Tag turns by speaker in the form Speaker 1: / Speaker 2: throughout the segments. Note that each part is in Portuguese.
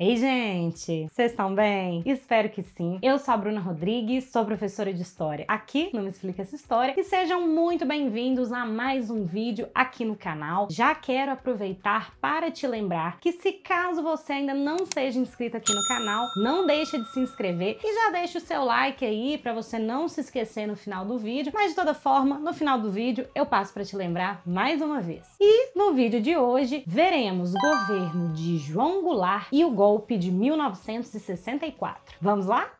Speaker 1: Ei, gente! Vocês estão bem? Espero que sim. Eu sou a Bruna Rodrigues, sou professora de História aqui no Me Explica Essa História e sejam muito bem-vindos a mais um vídeo aqui no canal. Já quero aproveitar para te lembrar que se caso você ainda não seja inscrito aqui no canal, não deixe de se inscrever e já deixa o seu like aí para você não se esquecer no final do vídeo, mas de toda forma, no final do vídeo eu passo para te lembrar mais uma vez. E no vídeo de hoje veremos o governo de João Goulart e o golpe golpe de 1964. Vamos lá?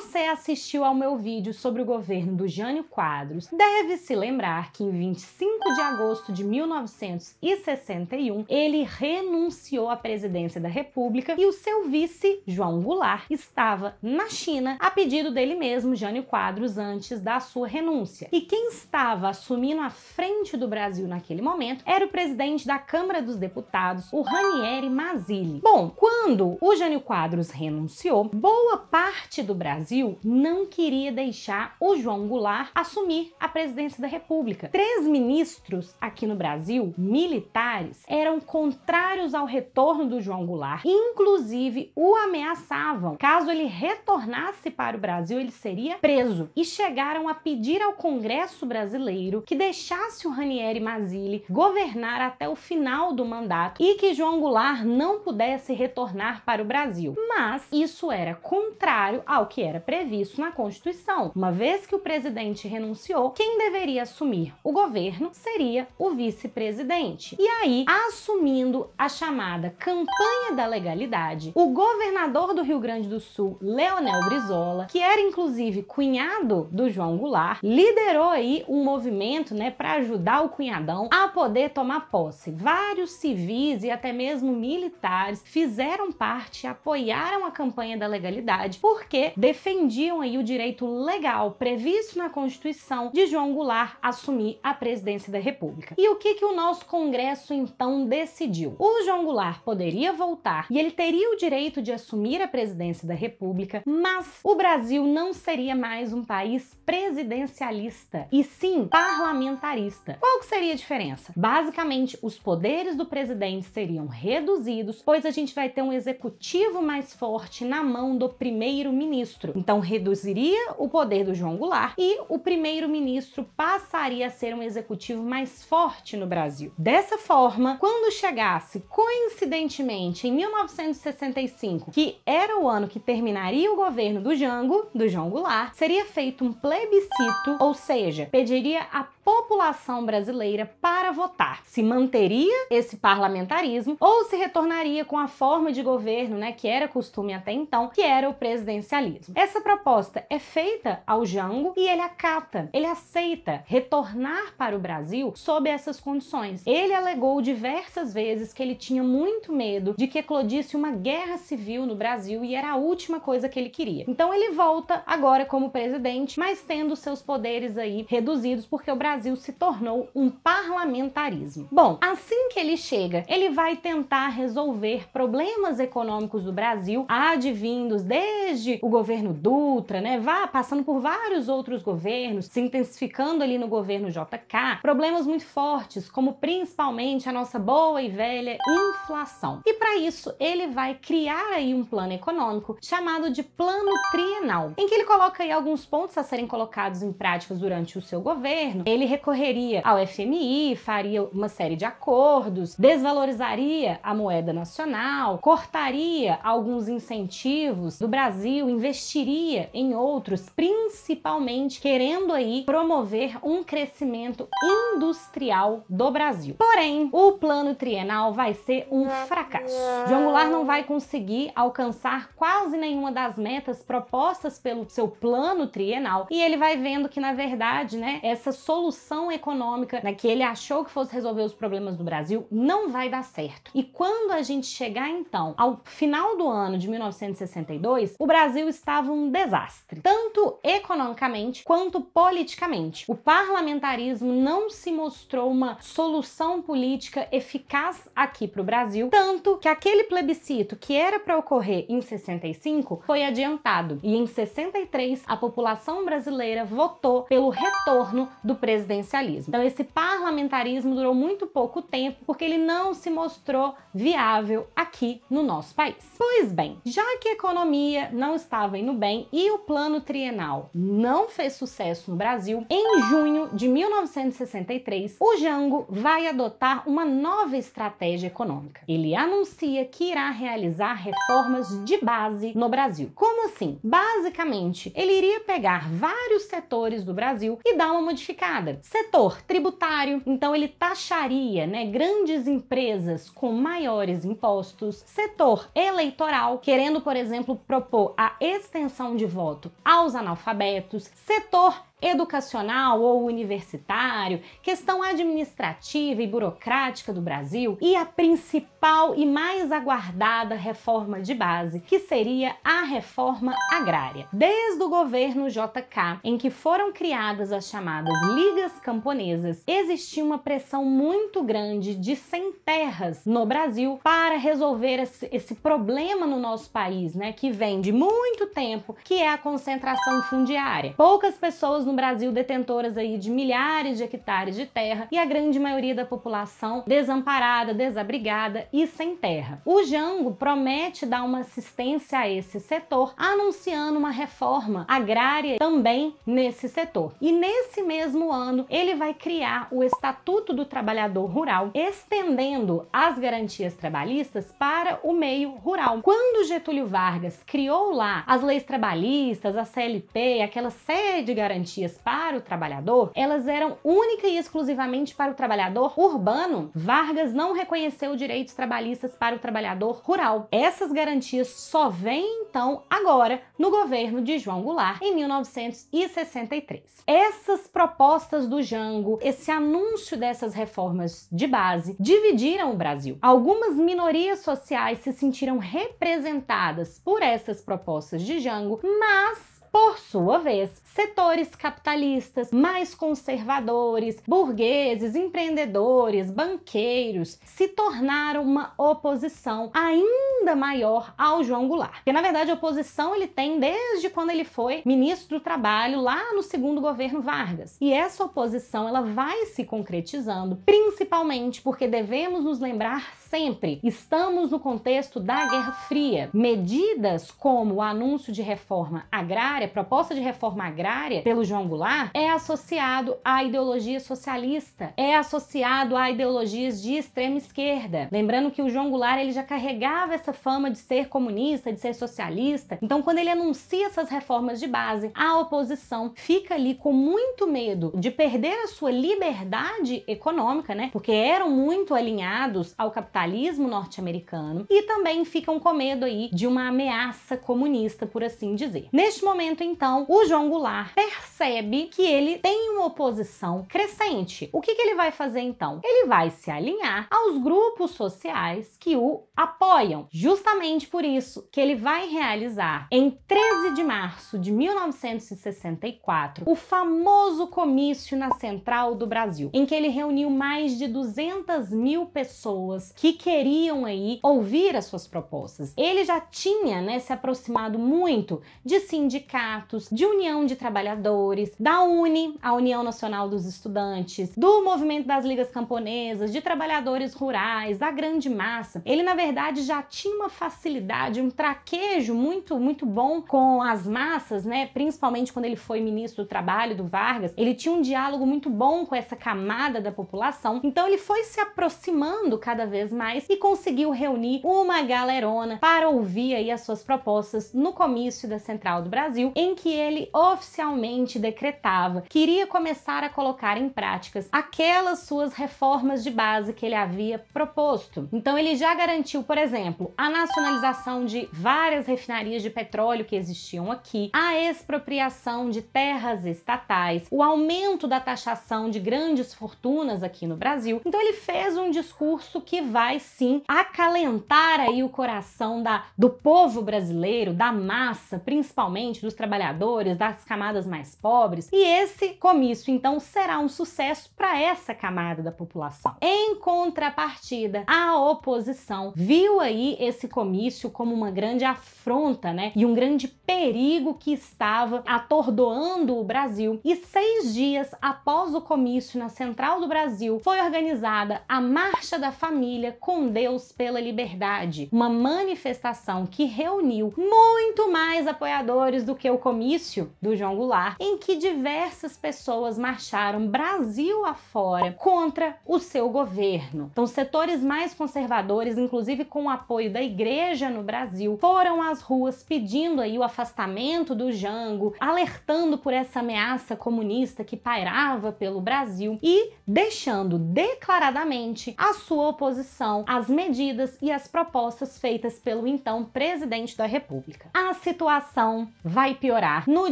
Speaker 1: você assistiu ao meu vídeo sobre o governo do Jânio Quadros, deve se lembrar que em 25 de agosto de 1961 ele renunciou à presidência da República e o seu vice, João Goulart, estava na China a pedido dele mesmo, Jânio Quadros, antes da sua renúncia. E quem estava assumindo a frente do Brasil naquele momento era o presidente da Câmara dos Deputados, o Ranieri Mazzilli. Bom, quando o Jânio Quadros renunciou, boa parte do Brasil Brasil não queria deixar o João Goulart assumir a presidência da República. Três ministros aqui no Brasil, militares, eram contrários ao retorno do João Goulart, inclusive o ameaçavam. Caso ele retornasse para o Brasil, ele seria preso. E chegaram a pedir ao Congresso brasileiro que deixasse o Ranieri Mazzilli governar até o final do mandato e que João Goulart não pudesse retornar para o Brasil. Mas isso era contrário ao que era era previsto na Constituição. Uma vez que o presidente renunciou, quem deveria assumir o governo seria o vice-presidente. E aí, assumindo a chamada campanha da legalidade, o governador do Rio Grande do Sul, Leonel Brizola, que era inclusive cunhado do João Goulart, liderou aí um movimento, né, para ajudar o cunhadão a poder tomar posse. Vários civis e até mesmo militares fizeram parte, apoiaram a campanha da legalidade, porque defendiam defendiam aí o direito legal previsto na Constituição de João Goulart assumir a presidência da República. E o que, que o nosso Congresso então decidiu? O João Goulart poderia voltar e ele teria o direito de assumir a presidência da República, mas o Brasil não seria mais um país presidencialista, e sim parlamentarista. Qual que seria a diferença? Basicamente, os poderes do presidente seriam reduzidos, pois a gente vai ter um executivo mais forte na mão do primeiro-ministro. Então reduziria o poder do João Goulart e o primeiro-ministro passaria a ser um executivo mais forte no Brasil. Dessa forma, quando chegasse coincidentemente em 1965, que era o ano que terminaria o governo do Jango, do João Goulart, seria feito um plebiscito, ou seja, pediria a população brasileira para votar. Se manteria esse parlamentarismo ou se retornaria com a forma de governo, né, que era costume até então, que era o presidencialismo. Essa proposta é feita ao Jango e ele acata, ele aceita retornar para o Brasil sob essas condições. Ele alegou diversas vezes que ele tinha muito medo de que eclodisse uma guerra civil no Brasil e era a última coisa que ele queria. Então ele volta agora como presidente, mas tendo seus poderes aí reduzidos porque o Brasil Brasil se tornou um parlamentarismo. Bom, assim que ele chega, ele vai tentar resolver problemas econômicos do Brasil, advindos desde o governo Dutra, né, vá passando por vários outros governos, se intensificando ali no governo JK, problemas muito fortes, como principalmente a nossa boa e velha inflação. E para isso, ele vai criar aí um plano econômico chamado de plano trienal, em que ele coloca aí alguns pontos a serem colocados em práticas durante o seu governo. Ele ele recorreria ao FMI, faria uma série de acordos, desvalorizaria a moeda nacional, cortaria alguns incentivos do Brasil, investiria em outros, principalmente querendo aí promover um crescimento industrial do Brasil. Porém, o plano trienal vai ser um fracasso. João Goulart não vai conseguir alcançar quase nenhuma das metas propostas pelo seu plano trienal e ele vai vendo que na verdade, né, essa solução solução econômica, na né, que ele achou que fosse resolver os problemas do Brasil, não vai dar certo. E quando a gente chegar então ao final do ano de 1962, o Brasil estava um desastre, tanto economicamente quanto politicamente. O parlamentarismo não se mostrou uma solução política eficaz aqui para o Brasil, tanto que aquele plebiscito que era para ocorrer em 65 foi adiantado e em 63 a população brasileira votou pelo retorno do presidente presidencialismo. Então, esse parlamentarismo durou muito pouco tempo porque ele não se mostrou viável aqui no nosso país. Pois bem, já que a economia não estava indo bem e o plano trienal não fez sucesso no Brasil, em junho de 1963, o Jango vai adotar uma nova estratégia econômica. Ele anuncia que irá realizar reformas de base no Brasil. Como assim? Basicamente, ele iria pegar vários setores do Brasil e dar uma modificada Setor tributário, então ele taxaria né, grandes empresas com maiores impostos. Setor eleitoral, querendo, por exemplo, propor a extensão de voto aos analfabetos. Setor educacional ou universitário, questão administrativa e burocrática do Brasil e a principal e mais aguardada reforma de base, que seria a reforma agrária. Desde o governo JK, em que foram criadas as chamadas ligas camponesas, existia uma pressão muito grande de sem terras no Brasil para resolver esse problema no nosso país, né, que vem de muito tempo, que é a concentração fundiária. Poucas pessoas no no Brasil detentoras aí de milhares de hectares de terra e a grande maioria da população desamparada, desabrigada e sem terra. O Jango promete dar uma assistência a esse setor, anunciando uma reforma agrária também nesse setor. E nesse mesmo ano, ele vai criar o Estatuto do Trabalhador Rural, estendendo as garantias trabalhistas para o meio rural. Quando Getúlio Vargas criou lá as leis trabalhistas, a CLT, aquela série de garantias garantias para o trabalhador, elas eram única e exclusivamente para o trabalhador urbano, Vargas não reconheceu direitos trabalhistas para o trabalhador rural. Essas garantias só vêm então agora no governo de João Goulart em 1963. Essas propostas do Jango, esse anúncio dessas reformas de base, dividiram o Brasil. Algumas minorias sociais se sentiram representadas por essas propostas de Jango, mas por sua vez, setores capitalistas mais conservadores, burgueses, empreendedores, banqueiros se tornaram uma oposição ainda maior ao João Goulart. Porque na verdade a oposição ele tem desde quando ele foi ministro do Trabalho lá no segundo governo Vargas. E essa oposição ela vai se concretizando, principalmente porque devemos nos lembrar sempre, estamos no contexto da Guerra Fria. Medidas como o anúncio de reforma agrária agrária, proposta de reforma agrária pelo João Goulart, é associado à ideologia socialista, é associado a ideologias de extrema esquerda. Lembrando que o João Goulart ele já carregava essa fama de ser comunista, de ser socialista. Então, quando ele anuncia essas reformas de base, a oposição fica ali com muito medo de perder a sua liberdade econômica, né? Porque eram muito alinhados ao capitalismo norte-americano e também ficam com medo aí de uma ameaça comunista, por assim dizer. Neste momento momento, então, o João Goulart percebe que ele tem uma oposição crescente. O que, que ele vai fazer então? Ele vai se alinhar aos grupos sociais que o apoiam. Justamente por isso que ele vai realizar em 13 de março de 1964 o famoso comício na Central do Brasil, em que ele reuniu mais de 200 mil pessoas que queriam aí ouvir as suas propostas. Ele já tinha né, se aproximado muito de sindicatos sindicatos, de união de trabalhadores, da UNE, a União Nacional dos Estudantes, do movimento das ligas camponesas, de trabalhadores rurais, da grande massa. Ele na verdade já tinha uma facilidade, um traquejo muito muito bom com as massas, né? Principalmente quando ele foi ministro do Trabalho do Vargas, ele tinha um diálogo muito bom com essa camada da população. Então ele foi se aproximando cada vez mais e conseguiu reunir uma galerona para ouvir aí as suas propostas no comício da Central do Brasil em que ele oficialmente decretava que iria começar a colocar em práticas aquelas suas reformas de base que ele havia proposto. Então ele já garantiu, por exemplo, a nacionalização de várias refinarias de petróleo que existiam aqui, a expropriação de terras estatais, o aumento da taxação de grandes fortunas aqui no Brasil. Então ele fez um discurso que vai sim acalentar aí o coração da, do povo brasileiro, da massa, principalmente do dos trabalhadores, das camadas mais pobres, e esse comício então será um sucesso para essa camada da população. Em contrapartida, a oposição viu aí esse comício como uma grande afronta, né, e um grande perigo que estava atordoando o Brasil. E seis dias após o comício na Central do Brasil, foi organizada a Marcha da Família com Deus pela Liberdade, uma manifestação que reuniu muito mais apoiadores do que o comício do João Goulart, em que diversas pessoas marcharam Brasil afora contra o seu governo. Então, setores mais conservadores, inclusive com o apoio da igreja no Brasil, foram às ruas pedindo aí o afastamento do Jango, alertando por essa ameaça comunista que pairava pelo Brasil e deixando declaradamente a sua oposição às medidas e às propostas feitas pelo então presidente da República. A situação vai vai piorar no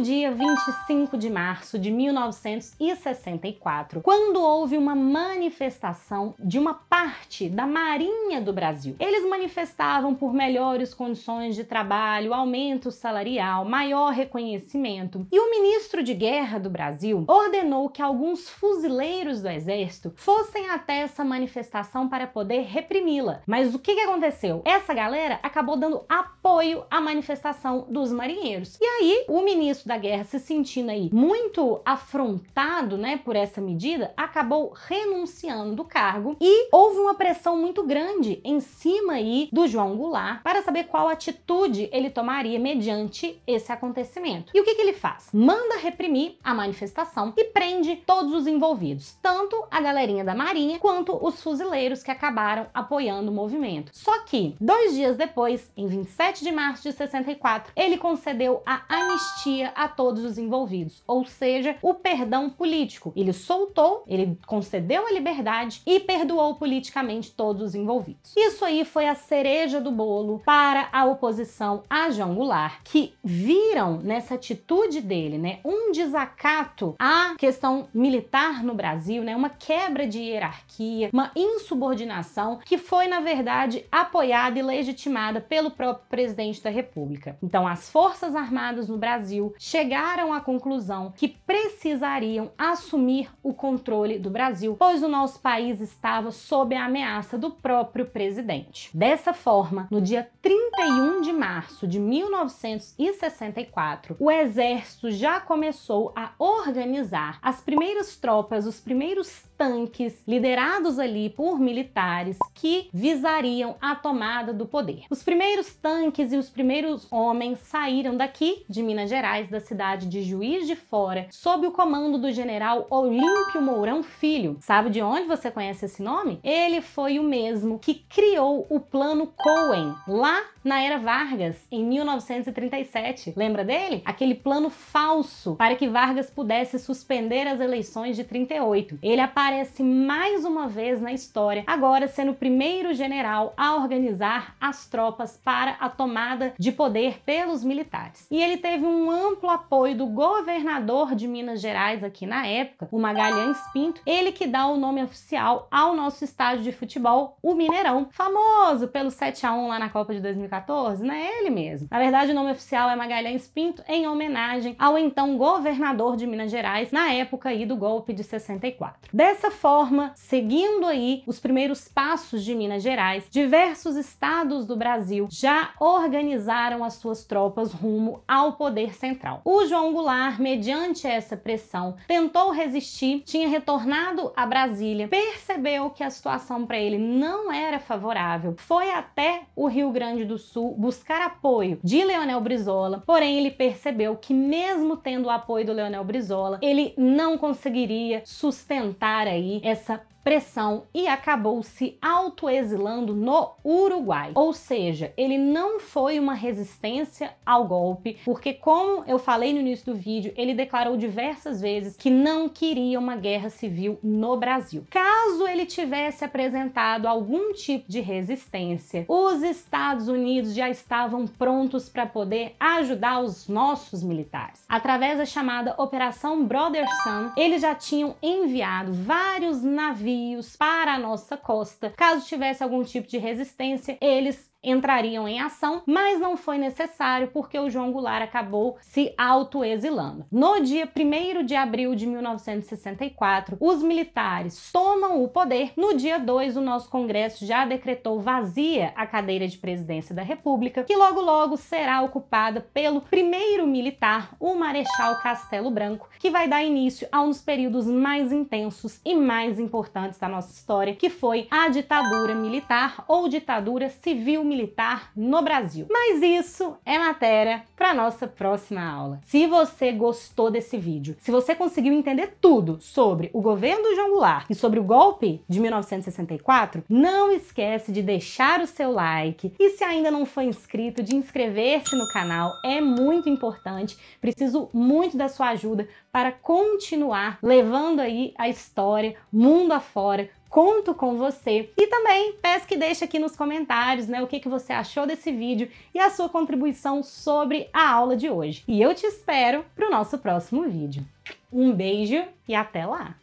Speaker 1: dia 25 de março de 1964, quando houve uma manifestação de uma parte da Marinha do Brasil. Eles manifestavam por melhores condições de trabalho, aumento salarial, maior reconhecimento. E o ministro de Guerra do Brasil ordenou que alguns fuzileiros do exército fossem até essa manifestação para poder reprimi-la. Mas o que, que aconteceu? Essa galera acabou dando apoio à manifestação dos marinheiros. E aí o ministro da Guerra, se sentindo aí muito afrontado, né, por essa medida, acabou renunciando do cargo e houve uma pressão muito grande em cima aí do João Goulart para saber qual atitude ele tomaria mediante esse acontecimento. E o que, que ele faz? Manda reprimir a manifestação e prende todos os envolvidos, tanto a galerinha da Marinha quanto os fuzileiros que acabaram apoiando o movimento. Só que, dois dias depois, em 27 de março de 64, ele concedeu a anistia a todos os envolvidos, ou seja, o perdão político. Ele soltou, ele concedeu a liberdade e perdoou politicamente todos os envolvidos. Isso aí foi a cereja do bolo para a oposição a João Goulart, que viram nessa atitude dele, né, um desacato à questão militar no Brasil, né, uma quebra de hierarquia, uma insubordinação que foi na verdade apoiada e legitimada pelo próprio presidente da República. Então, as forças armadas no Brasil chegaram à conclusão que precisariam assumir o controle do Brasil, pois o nosso país estava sob a ameaça do próprio presidente. Dessa forma, no dia 31 de março de 1964, o exército já começou a organizar as primeiras tropas, os primeiros tanques liderados ali por militares que visariam a tomada do poder. Os primeiros tanques e os primeiros homens saíram daqui de Minas Gerais, da cidade de Juiz de Fora, sob o comando do general Olímpio Mourão Filho. Sabe de onde você conhece esse nome? Ele foi o mesmo que criou o Plano Cohen lá na era Vargas em 1937. Lembra dele? Aquele plano falso para que Vargas pudesse suspender as eleições de 38. Ele apareceu aparece mais uma vez na história, agora sendo o primeiro general a organizar as tropas para a tomada de poder pelos militares. E ele teve um amplo apoio do governador de Minas Gerais aqui na época, o Magalhães Pinto, ele que dá o nome oficial ao nosso estádio de futebol, o Mineirão, famoso pelo 7 a 1 lá na Copa de 2014, né? Ele mesmo. Na verdade, o nome oficial é Magalhães Pinto em homenagem ao então governador de Minas Gerais na época aí do golpe de 64. Dessa forma, seguindo aí os primeiros passos de Minas Gerais, diversos estados do Brasil já organizaram as suas tropas rumo ao poder central. O João Goulart, mediante essa pressão, tentou resistir, tinha retornado a Brasília, percebeu que a situação para ele não era favorável, foi até o Rio Grande do Sul buscar apoio de Leonel Brizola, porém ele percebeu que mesmo tendo o apoio do Leonel Brizola, ele não conseguiria sustentar aí essa pressão e acabou se autoexilando no Uruguai. Ou seja, ele não foi uma resistência ao golpe, porque como eu falei no início do vídeo, ele declarou diversas vezes que não queria uma guerra civil no Brasil. Caso ele tivesse apresentado algum tipo de resistência, os Estados Unidos já estavam prontos para poder ajudar os nossos militares. Através da chamada Operação Brother Sun, eles já tinham enviado vários navios navios para a nossa costa. Caso tivesse algum tipo de resistência, eles entrariam em ação, mas não foi necessário porque o João Goulart acabou se autoexilando. No dia 1 de abril de 1964, os militares tomam o poder. No dia 2, o nosso Congresso já decretou vazia a cadeira de presidência da República, que logo logo será ocupada pelo primeiro militar, o Marechal Castelo Branco, que vai dar início a um dos períodos mais intensos e mais importantes da nossa história, que foi a ditadura militar ou ditadura civil militar no Brasil. Mas isso é matéria para nossa próxima aula. Se você gostou desse vídeo, se você conseguiu entender tudo sobre o governo do João Goulart e sobre o golpe de 1964, não esquece de deixar o seu like e se ainda não foi inscrito, de inscrever-se no canal. É muito importante. Preciso muito da sua ajuda para continuar levando aí a história mundo afora conto com você. E também peço que deixe aqui nos comentários né, o que, que você achou desse vídeo e a sua contribuição sobre a aula de hoje. E eu te espero para o nosso próximo vídeo. Um beijo e até lá!